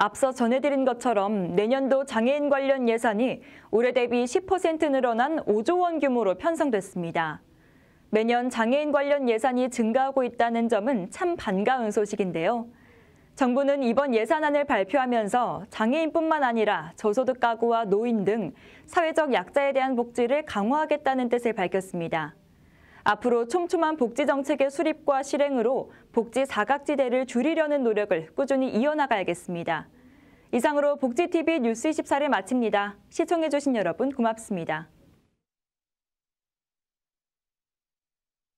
앞서 전해드린 것처럼 내년도 장애인 관련 예산이 올해 대비 10% 늘어난 5조 원 규모로 편성됐습니다. 매년 장애인 관련 예산이 증가하고 있다는 점은 참 반가운 소식인데요. 정부는 이번 예산안을 발표하면서 장애인뿐만 아니라 저소득 가구와 노인 등 사회적 약자에 대한 복지를 강화하겠다는 뜻을 밝혔습니다. 앞으로 촘촘한 복지 정책의 수립과 실행으로 복지 사각지대를 줄이려는 노력을 꾸준히 이어나가야겠습니다. 이상으로 복지TV 뉴스 24를 마칩니다. 시청해주신 여러분 고맙습니다.